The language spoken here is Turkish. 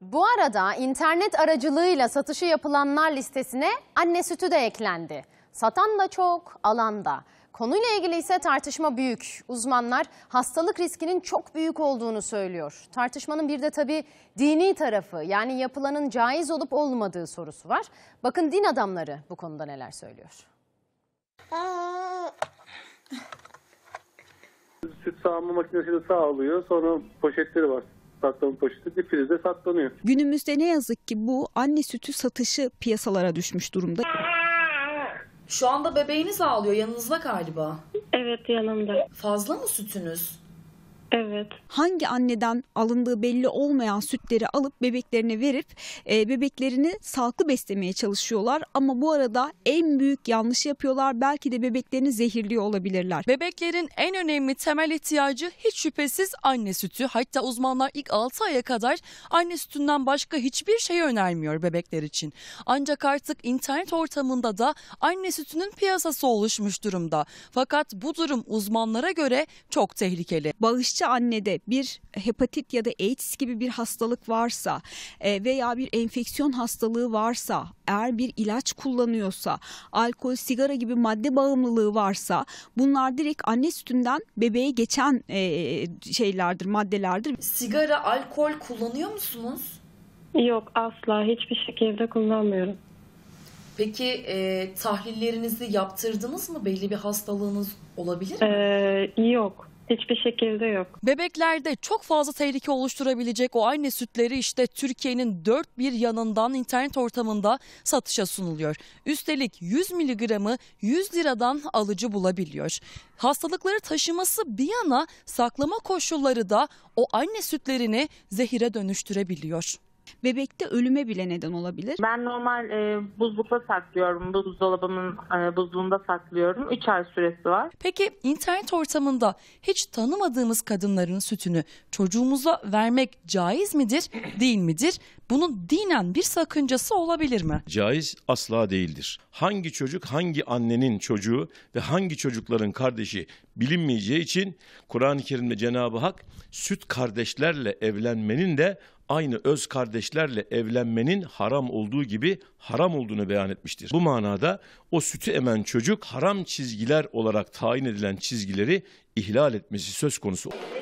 Bu arada internet aracılığıyla satışı yapılanlar listesine anne sütü de eklendi. Satan da çok, alan da. Konuyla ilgili ise tartışma büyük. Uzmanlar hastalık riskinin çok büyük olduğunu söylüyor. Tartışmanın bir de tabii dini tarafı yani yapılanın caiz olup olmadığı sorusu var. Bakın din adamları bu konuda neler söylüyor. Süt sağma makinesiyle sağlıyor. Sonra poşetleri var saklama poşeti bir prize saklanıyor. Günümüzde ne yazık ki bu anne sütü satışı piyasalara düşmüş durumda. Şu anda bebeğiniz ağlıyor yanınızda galiba. Evet yanımda. Fazla mı sütünüz? Evet. Hangi anneden alındığı belli olmayan sütleri alıp bebeklerine verip e, bebeklerini sağlıklı beslemeye çalışıyorlar. Ama bu arada en büyük yanlış yapıyorlar. Belki de bebeklerini zehirliyor olabilirler. Bebeklerin en önemli temel ihtiyacı hiç şüphesiz anne sütü. Hatta uzmanlar ilk 6 aya kadar anne sütünden başka hiçbir şey önermiyor bebekler için. Ancak artık internet ortamında da anne sütünün piyasası oluşmuş durumda. Fakat bu durum uzmanlara göre çok tehlikeli. Bağışçı yaşlı annede bir hepatit ya da AIDS gibi bir hastalık varsa e, veya bir enfeksiyon hastalığı varsa, eğer bir ilaç kullanıyorsa, alkol, sigara gibi madde bağımlılığı varsa bunlar direkt anne sütünden bebeğe geçen e, şeylerdir, maddelerdir. Sigara, alkol kullanıyor musunuz? Yok asla hiçbir şekilde kullanmıyorum. Peki e, tahlillerinizi yaptırdınız mı? Belli bir hastalığınız olabilir mi? Ee, yok. Hiçbir şekilde yok. Bebeklerde çok fazla tehlike oluşturabilecek o anne sütleri işte Türkiye'nin dört bir yanından internet ortamında satışa sunuluyor. Üstelik 100 miligramı 100 liradan alıcı bulabiliyor. Hastalıkları taşıması bir yana saklama koşulları da o anne sütlerini zehire dönüştürebiliyor. Bebekte ölüme bile neden olabilir. Ben normal e, buzlukta saklıyorum. Buzdolabımın e, buzluğunda saklıyorum. 3 ay süresi var. Peki internet ortamında hiç tanımadığımız kadınların sütünü çocuğumuza vermek caiz midir, değil midir? Bunun dinen bir sakıncası olabilir mi? Caiz asla değildir. Hangi çocuk hangi annenin çocuğu ve hangi çocukların kardeşi bilinmeyeceği için Kur'an-ı Kerim'de Cenab-ı Hak süt kardeşlerle evlenmenin de aynı öz kardeşlerle evlenmenin haram olduğu gibi haram olduğunu beyan etmiştir. Bu manada o sütü emen çocuk haram çizgiler olarak tayin edilen çizgileri ihlal etmesi söz konusu.